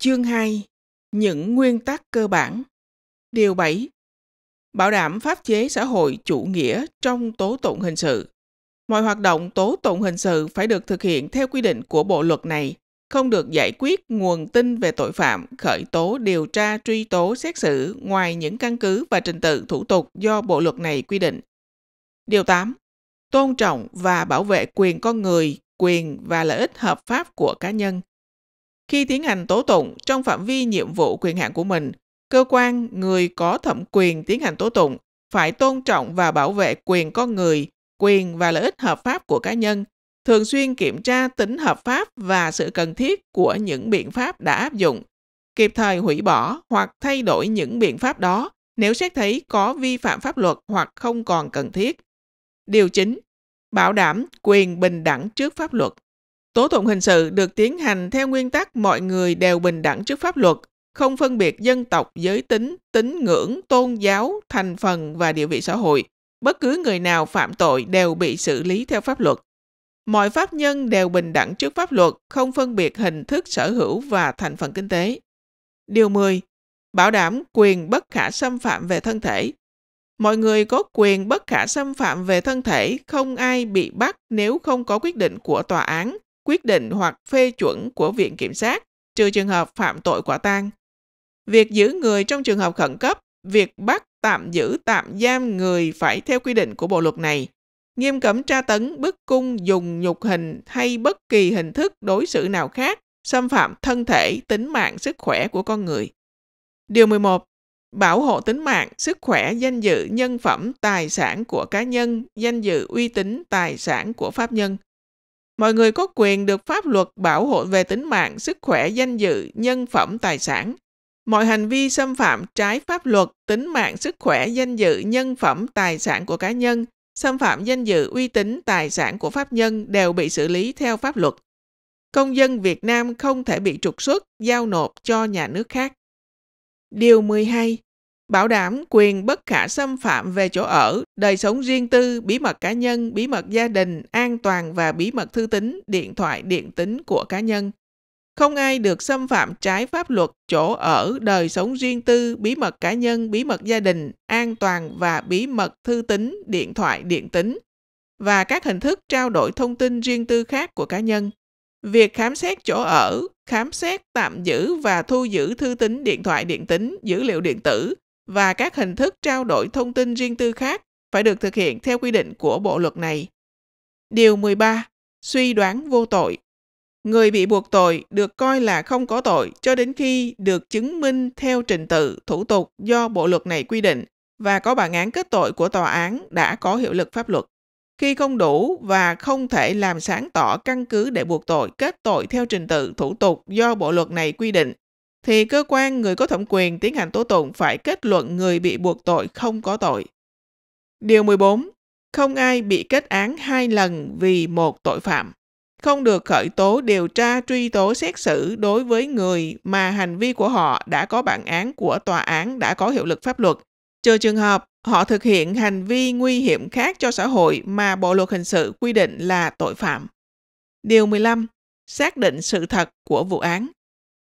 Chương 2. Những nguyên tắc cơ bản. Điều 7. Bảo đảm pháp chế xã hội chủ nghĩa trong tố tụng hình sự. Mọi hoạt động tố tụng hình sự phải được thực hiện theo quy định của bộ luật này, không được giải quyết nguồn tin về tội phạm, khởi tố, điều tra, truy tố, xét xử ngoài những căn cứ và trình tự thủ tục do bộ luật này quy định. Điều 8. Tôn trọng và bảo vệ quyền con người, quyền và lợi ích hợp pháp của cá nhân khi tiến hành tố tụng trong phạm vi nhiệm vụ quyền hạn của mình, cơ quan người có thẩm quyền tiến hành tố tụng phải tôn trọng và bảo vệ quyền con người, quyền và lợi ích hợp pháp của cá nhân, thường xuyên kiểm tra tính hợp pháp và sự cần thiết của những biện pháp đã áp dụng, kịp thời hủy bỏ hoặc thay đổi những biện pháp đó nếu xét thấy có vi phạm pháp luật hoặc không còn cần thiết. Điều chính Bảo đảm quyền bình đẳng trước pháp luật. Tố tụng hình sự được tiến hành theo nguyên tắc mọi người đều bình đẳng trước pháp luật, không phân biệt dân tộc, giới tính, tín ngưỡng, tôn giáo, thành phần và địa vị xã hội. Bất cứ người nào phạm tội đều bị xử lý theo pháp luật. Mọi pháp nhân đều bình đẳng trước pháp luật, không phân biệt hình thức sở hữu và thành phần kinh tế. Điều 10. Bảo đảm quyền bất khả xâm phạm về thân thể. Mọi người có quyền bất khả xâm phạm về thân thể, không ai bị bắt nếu không có quyết định của tòa án, quyết định hoặc phê chuẩn của Viện Kiểm sát, trừ trường hợp phạm tội quả tang. Việc giữ người trong trường hợp khẩn cấp, việc bắt tạm giữ tạm giam người phải theo quy định của bộ luật này, nghiêm cấm tra tấn, bức cung, dùng nhục hình hay bất kỳ hình thức đối xử nào khác xâm phạm thân thể, tính mạng, sức khỏe của con người. Điều 11. Bảo hộ tính mạng, sức khỏe, danh dự, nhân phẩm, tài sản của cá nhân, danh dự, uy tín, tài sản của pháp nhân – mọi người có quyền được pháp luật bảo hộ về tính mạng, sức khỏe, danh dự, nhân phẩm, tài sản. Mọi hành vi xâm phạm trái pháp luật, tính mạng, sức khỏe, danh dự, nhân phẩm, tài sản của cá nhân, xâm phạm danh dự, uy tín, tài sản của pháp nhân đều bị xử lý theo pháp luật. Công dân Việt Nam không thể bị trục xuất, giao nộp cho nhà nước khác. Điều 12 bảo đảm quyền bất khả xâm phạm về chỗ ở, đời sống riêng tư, bí mật cá nhân, bí mật gia đình, an toàn và bí mật thư tính, điện thoại, điện tính của cá nhân. Không ai được xâm phạm trái pháp luật chỗ ở, đời sống riêng tư, bí mật cá nhân, bí mật gia đình, an toàn và bí mật thư tính, điện thoại, điện tính và các hình thức trao đổi thông tin riêng tư khác của cá nhân. Việc khám xét chỗ ở, khám xét, tạm giữ và thu giữ thư tính, điện thoại, điện tính, dữ liệu điện tử và các hình thức trao đổi thông tin riêng tư khác phải được thực hiện theo quy định của bộ luật này. Điều 13. Suy đoán vô tội. Người bị buộc tội được coi là không có tội cho đến khi được chứng minh theo trình tự, thủ tục do bộ luật này quy định và có bản án kết tội của tòa án đã có hiệu lực pháp luật. Khi không đủ và không thể làm sáng tỏ căn cứ để buộc tội kết tội theo trình tự thủ tục do bộ luật này quy định thì cơ quan người có thẩm quyền tiến hành tố tụng phải kết luận người bị buộc tội không có tội. Điều 14. Không ai bị kết án hai lần vì một tội phạm. Không được khởi tố điều tra truy tố xét xử đối với người mà hành vi của họ đã có bản án của tòa án đã có hiệu lực pháp luật, trừ trường hợp họ thực hiện hành vi nguy hiểm khác cho xã hội mà Bộ luật hình sự quy định là tội phạm. Điều 15. Xác định sự thật của vụ án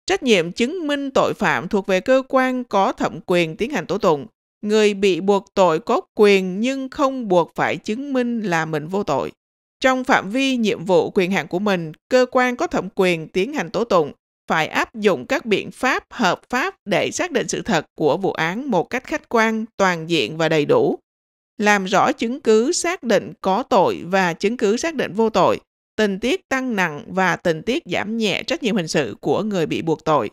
Trách nhiệm chứng minh tội phạm thuộc về cơ quan có thẩm quyền tiến hành tố tụng. Người bị buộc tội có quyền nhưng không buộc phải chứng minh là mình vô tội. Trong phạm vi nhiệm vụ quyền hạn của mình, cơ quan có thẩm quyền tiến hành tố tụng phải áp dụng các biện pháp hợp pháp để xác định sự thật của vụ án một cách khách quan, toàn diện và đầy đủ, làm rõ chứng cứ xác định có tội và chứng cứ xác định vô tội, tình tiết tăng nặng và tình tiết giảm nhẹ trách nhiệm hình sự của người bị buộc tội.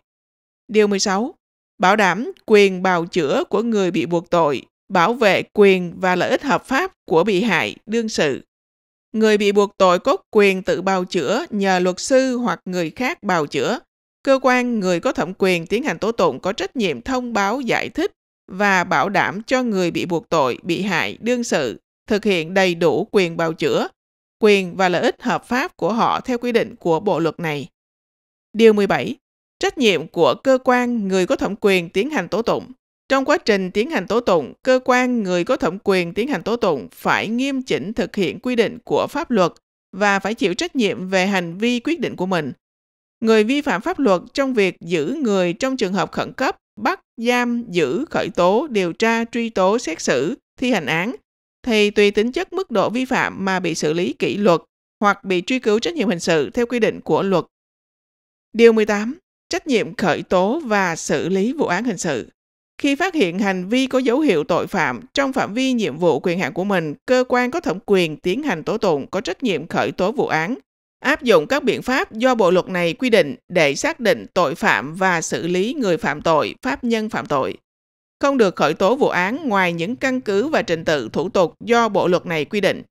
Điều 16. Bảo đảm quyền bào chữa của người bị buộc tội, bảo vệ quyền và lợi ích hợp pháp của bị hại đương sự. Người bị buộc tội có quyền tự bào chữa nhờ luật sư hoặc người khác bào chữa. Cơ quan người có thẩm quyền tiến hành tố tụng có trách nhiệm thông báo giải thích và bảo đảm cho người bị buộc tội, bị hại, đương sự thực hiện đầy đủ quyền bào chữa quyền và lợi ích hợp pháp của họ theo quy định của bộ luật này. Điều 17. Trách nhiệm của cơ quan người có thẩm quyền tiến hành tố tụng. Trong quá trình tiến hành tố tụng, cơ quan người có thẩm quyền tiến hành tố tụng phải nghiêm chỉnh thực hiện quy định của pháp luật và phải chịu trách nhiệm về hành vi quyết định của mình. Người vi phạm pháp luật trong việc giữ người trong trường hợp khẩn cấp, bắt, giam, giữ, khởi tố, điều tra, truy tố, xét xử, thi hành án thì tùy tính chất mức độ vi phạm mà bị xử lý kỷ luật hoặc bị truy cứu trách nhiệm hình sự theo quy định của luật. Điều 18. Trách nhiệm khởi tố và xử lý vụ án hình sự. Khi phát hiện hành vi có dấu hiệu tội phạm trong phạm vi nhiệm vụ quyền hạn của mình, cơ quan có thẩm quyền tiến hành tố tụng có trách nhiệm khởi tố vụ án, áp dụng các biện pháp do bộ luật này quy định để xác định tội phạm và xử lý người phạm tội, pháp nhân phạm tội không được khởi tố vụ án ngoài những căn cứ và trình tự thủ tục do bộ luật này quy định.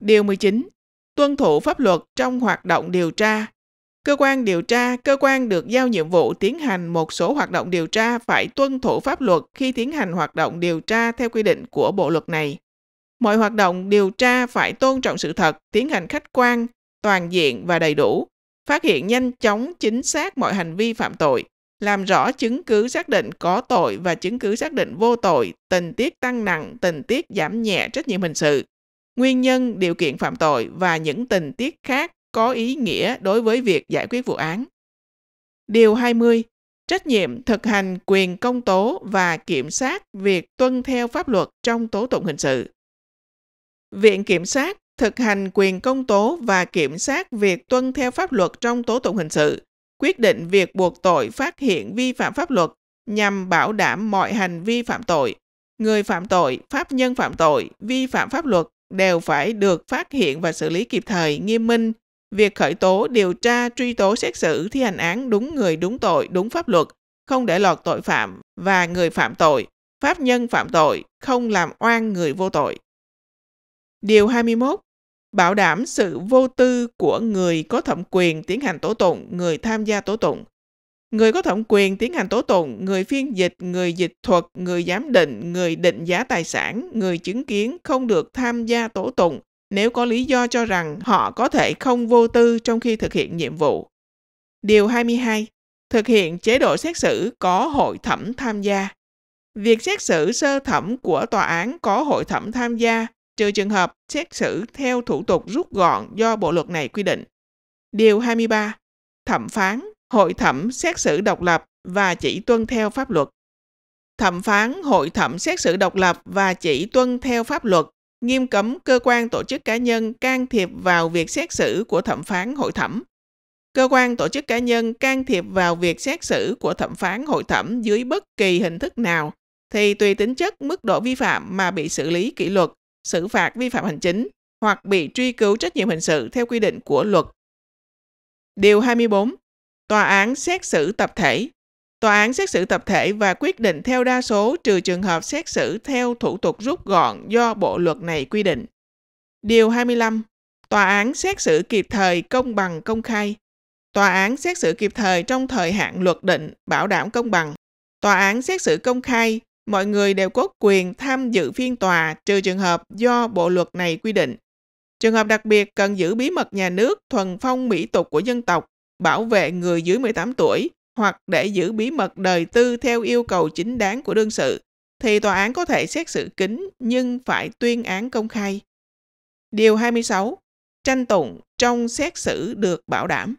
Điều 19. Tuân thủ pháp luật trong hoạt động điều tra. Cơ quan điều tra, cơ quan được giao nhiệm vụ tiến hành một số hoạt động điều tra phải tuân thủ pháp luật khi tiến hành hoạt động điều tra theo quy định của bộ luật này. Mọi hoạt động điều tra phải tôn trọng sự thật, tiến hành khách quan, toàn diện và đầy đủ, phát hiện nhanh chóng chính xác mọi hành vi phạm tội, làm rõ chứng cứ xác định có tội và chứng cứ xác định vô tội, tình tiết tăng nặng, tình tiết giảm nhẹ trách nhiệm hình sự, nguyên nhân, điều kiện phạm tội và những tình tiết khác có ý nghĩa đối với việc giải quyết vụ án. Điều 20. Trách nhiệm thực hành quyền công tố và kiểm sát việc tuân theo pháp luật trong tố tụng hình sự. Viện Kiểm sát thực hành quyền công tố và kiểm sát việc tuân theo pháp luật trong tố tụng hình sự quyết định việc buộc tội phát hiện vi phạm pháp luật nhằm bảo đảm mọi hành vi phạm tội. Người phạm tội, pháp nhân phạm tội, vi phạm pháp luật đều phải được phát hiện và xử lý kịp thời, nghiêm minh. Việc khởi tố, điều tra, truy tố, xét xử, thi hành án đúng người, đúng tội, đúng pháp luật, không để lọt tội phạm và người phạm tội, pháp nhân phạm tội, không làm oan người vô tội. Điều 21 bảo đảm sự vô tư của người có thẩm quyền tiến hành tố tụng, người tham gia tố tụng. Người có thẩm quyền tiến hành tố tụng, người phiên dịch, người dịch thuật, người giám định, người định giá tài sản, người chứng kiến không được tham gia tố tụng nếu có lý do cho rằng họ có thể không vô tư trong khi thực hiện nhiệm vụ. Điều 22. Thực hiện chế độ xét xử có hội thẩm tham gia. Việc xét xử sơ thẩm của tòa án có hội thẩm tham gia trừ trường hợp xét xử theo thủ tục rút gọn do bộ luật này quy định. Điều 23. Thẩm phán, hội thẩm xét xử độc lập và chỉ tuân theo pháp luật. Thẩm phán, hội thẩm xét xử độc lập và chỉ tuân theo pháp luật nghiêm cấm cơ quan tổ chức cá nhân can thiệp vào việc xét xử của thẩm phán hội thẩm. Cơ quan tổ chức cá nhân can thiệp vào việc xét xử của thẩm phán hội thẩm dưới bất kỳ hình thức nào thì tùy tính chất mức độ vi phạm mà bị xử lý kỷ luật xử phạt vi phạm hành chính hoặc bị truy cứu trách nhiệm hình sự theo quy định của luật. Điều 24. Tòa án xét xử tập thể. Tòa án xét xử tập thể và quyết định theo đa số trừ trường hợp xét xử theo thủ tục rút gọn do bộ luật này quy định. Điều 25. Tòa án xét xử kịp thời công bằng công khai. Tòa án xét xử kịp thời trong thời hạn luật định, bảo đảm công bằng. Tòa án xét xử công khai mọi người đều có quyền tham dự phiên tòa trừ trường hợp do bộ luật này quy định. Trường hợp đặc biệt cần giữ bí mật nhà nước thuần phong mỹ tục của dân tộc, bảo vệ người dưới 18 tuổi hoặc để giữ bí mật đời tư theo yêu cầu chính đáng của đương sự, thì tòa án có thể xét xử kín nhưng phải tuyên án công khai. Điều 26. Tranh tụng trong xét xử được bảo đảm.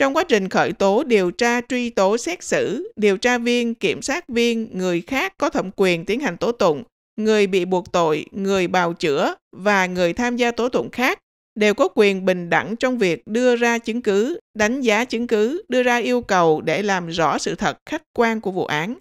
Trong quá trình khởi tố, điều tra, truy tố, xét xử, điều tra viên, kiểm sát viên, người khác có thẩm quyền tiến hành tố tụng, người bị buộc tội, người bào chữa và người tham gia tố tụng khác đều có quyền bình đẳng trong việc đưa ra chứng cứ, đánh giá chứng cứ, đưa ra yêu cầu để làm rõ sự thật khách quan của vụ án.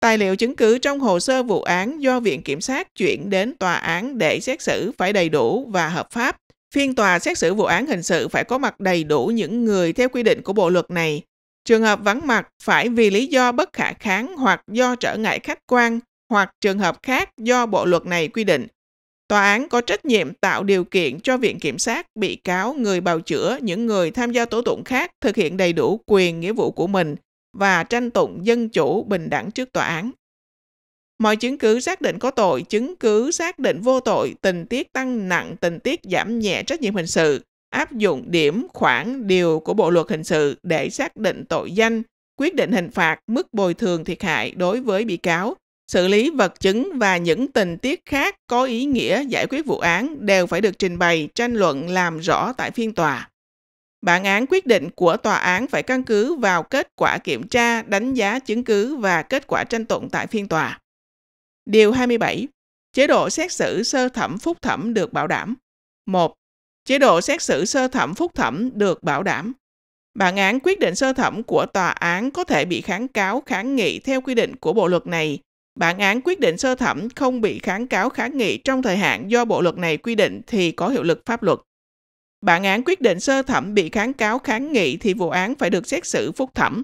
Tài liệu chứng cứ trong hồ sơ vụ án do Viện Kiểm sát chuyển đến tòa án để xét xử phải đầy đủ và hợp pháp. Phiên tòa xét xử vụ án hình sự phải có mặt đầy đủ những người theo quy định của bộ luật này. Trường hợp vắng mặt phải vì lý do bất khả kháng hoặc do trở ngại khách quan hoặc trường hợp khác do bộ luật này quy định. Tòa án có trách nhiệm tạo điều kiện cho Viện Kiểm sát, bị cáo, người bào chữa, những người tham gia tố tụng khác thực hiện đầy đủ quyền, nghĩa vụ của mình và tranh tụng dân chủ bình đẳng trước tòa án. Mọi chứng cứ xác định có tội, chứng cứ xác định vô tội, tình tiết tăng nặng, tình tiết giảm nhẹ trách nhiệm hình sự, áp dụng điểm khoản điều của Bộ luật hình sự để xác định tội danh, quyết định hình phạt, mức bồi thường thiệt hại đối với bị cáo, xử lý vật chứng và những tình tiết khác có ý nghĩa giải quyết vụ án đều phải được trình bày, tranh luận làm rõ tại phiên tòa. Bản án quyết định của tòa án phải căn cứ vào kết quả kiểm tra, đánh giá chứng cứ và kết quả tranh tụng tại phiên tòa. Điều 27. Chế độ xét xử sơ thẩm phúc thẩm được bảo đảm. 1. Chế độ xét xử sơ thẩm phúc thẩm được bảo đảm. Bản án quyết định sơ thẩm của tòa án có thể bị kháng cáo kháng nghị theo quy định của bộ luật này. Bản án quyết định sơ thẩm không bị kháng cáo kháng nghị trong thời hạn do bộ luật này quy định thì có hiệu lực pháp luật. Bản án quyết định sơ thẩm bị kháng cáo kháng nghị thì vụ án phải được xét xử phúc thẩm.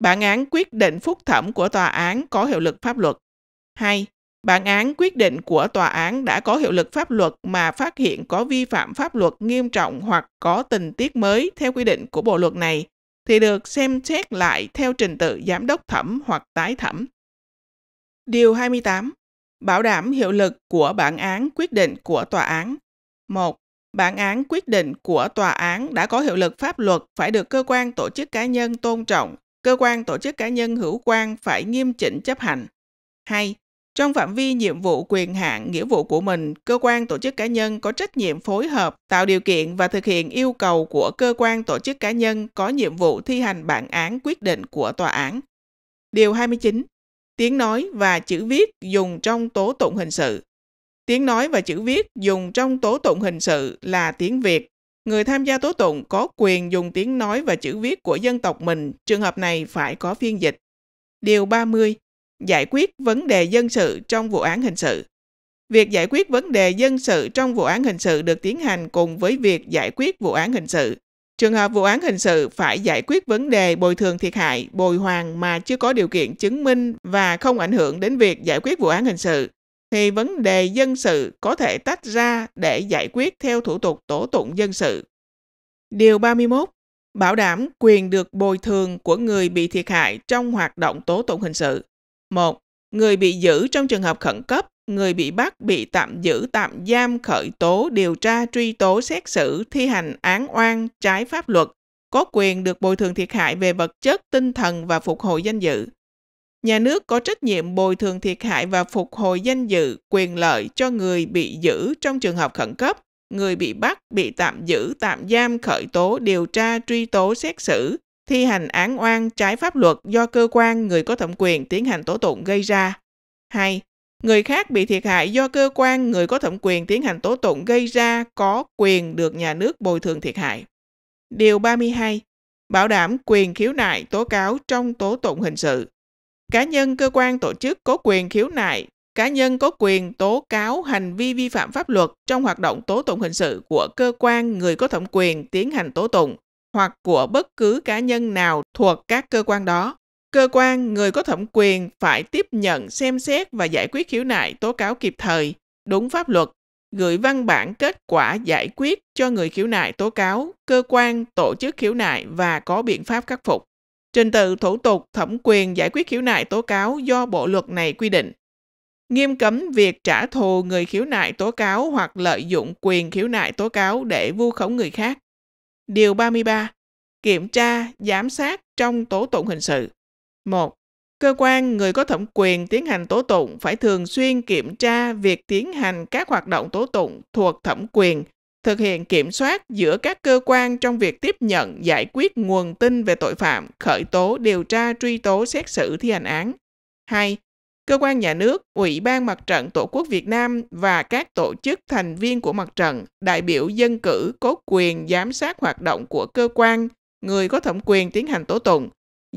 Bản án quyết định phúc thẩm của tòa án có hiệu lực pháp luật. 2. Bản án quyết định của tòa án đã có hiệu lực pháp luật mà phát hiện có vi phạm pháp luật nghiêm trọng hoặc có tình tiết mới theo quy định của bộ luật này thì được xem xét lại theo trình tự giám đốc thẩm hoặc tái thẩm. Điều 28. Bảo đảm hiệu lực của bản án quyết định của tòa án. 1. Bản án quyết định của tòa án đã có hiệu lực pháp luật phải được cơ quan tổ chức cá nhân tôn trọng, cơ quan tổ chức cá nhân hữu quan phải nghiêm chỉnh chấp hành. 2. Trong phạm vi nhiệm vụ quyền hạn nghĩa vụ của mình, cơ quan tổ chức cá nhân có trách nhiệm phối hợp, tạo điều kiện và thực hiện yêu cầu của cơ quan tổ chức cá nhân có nhiệm vụ thi hành bản án quyết định của tòa án. Điều 29. Tiếng nói và chữ viết dùng trong tố tụng hình sự. Tiếng nói và chữ viết dùng trong tố tụng hình sự là tiếng Việt. Người tham gia tố tụng có quyền dùng tiếng nói và chữ viết của dân tộc mình, trường hợp này phải có phiên dịch. Điều 30 giải quyết vấn đề dân sự trong vụ án hình sự. Việc giải quyết vấn đề dân sự trong vụ án hình sự được tiến hành cùng với việc giải quyết vụ án hình sự. Trường hợp vụ án hình sự phải giải quyết vấn đề bồi thường thiệt hại, bồi hoàn mà chưa có điều kiện chứng minh và không ảnh hưởng đến việc giải quyết vụ án hình sự, thì vấn đề dân sự có thể tách ra để giải quyết theo thủ tục tố tụng dân sự. Điều 31. Bảo đảm quyền được bồi thường của người bị thiệt hại trong hoạt động tố tụng hình sự. 1. Người bị giữ trong trường hợp khẩn cấp, người bị bắt bị tạm giữ tạm giam khởi tố, điều tra, truy tố, xét xử, thi hành án oan, trái pháp luật, có quyền được bồi thường thiệt hại về vật chất, tinh thần và phục hồi danh dự. Nhà nước có trách nhiệm bồi thường thiệt hại và phục hồi danh dự, quyền lợi cho người bị giữ trong trường hợp khẩn cấp, người bị bắt, bị tạm giữ, tạm giam, khởi tố, điều tra, truy tố, xét xử, thi hành án oan trái pháp luật do cơ quan người có thẩm quyền tiến hành tố tụng gây ra. 2. Người khác bị thiệt hại do cơ quan người có thẩm quyền tiến hành tố tụng gây ra có quyền được nhà nước bồi thường thiệt hại. Điều 32. Bảo đảm quyền khiếu nại tố cáo trong tố tụng hình sự. Cá nhân cơ quan tổ chức có quyền khiếu nại, cá nhân có quyền tố cáo hành vi vi phạm pháp luật trong hoạt động tố tụng hình sự của cơ quan người có thẩm quyền tiến hành tố tụng hoặc của bất cứ cá nhân nào thuộc các cơ quan đó. Cơ quan người có thẩm quyền phải tiếp nhận, xem xét và giải quyết khiếu nại tố cáo kịp thời, đúng pháp luật, gửi văn bản kết quả giải quyết cho người khiếu nại tố cáo, cơ quan tổ chức khiếu nại và có biện pháp khắc phục. Trình tự thủ tục thẩm quyền giải quyết khiếu nại tố cáo do bộ luật này quy định nghiêm cấm việc trả thù người khiếu nại tố cáo hoặc lợi dụng quyền khiếu nại tố cáo để vu khống người khác Điều 33. Kiểm tra, giám sát trong tố tụng hình sự. 1. Cơ quan người có thẩm quyền tiến hành tố tụng phải thường xuyên kiểm tra việc tiến hành các hoạt động tố tụng thuộc thẩm quyền, thực hiện kiểm soát giữa các cơ quan trong việc tiếp nhận giải quyết nguồn tin về tội phạm, khởi tố, điều tra, truy tố, xét xử thi hành án. 2 cơ quan nhà nước, Ủy ban Mặt trận Tổ quốc Việt Nam và các tổ chức thành viên của mặt trận, đại biểu dân cử có quyền giám sát hoạt động của cơ quan, người có thẩm quyền tiến hành tố tụng,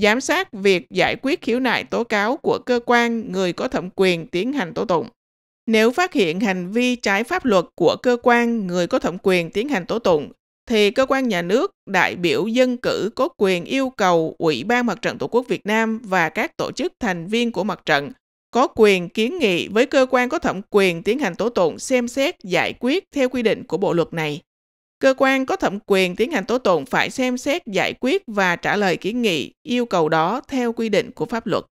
giám sát việc giải quyết khiếu nại tố cáo của cơ quan, người có thẩm quyền tiến hành tố tụng. Nếu phát hiện hành vi trái pháp luật của cơ quan, người có thẩm quyền tiến hành tố tụng, thì cơ quan nhà nước, đại biểu dân cử có quyền yêu cầu Ủy ban Mặt trận Tổ quốc Việt Nam và các tổ chức thành viên của mặt trận có quyền kiến nghị với cơ quan có thẩm quyền tiến hành tố tụng xem xét giải quyết theo quy định của bộ luật này. Cơ quan có thẩm quyền tiến hành tố tụng phải xem xét giải quyết và trả lời kiến nghị yêu cầu đó theo quy định của pháp luật.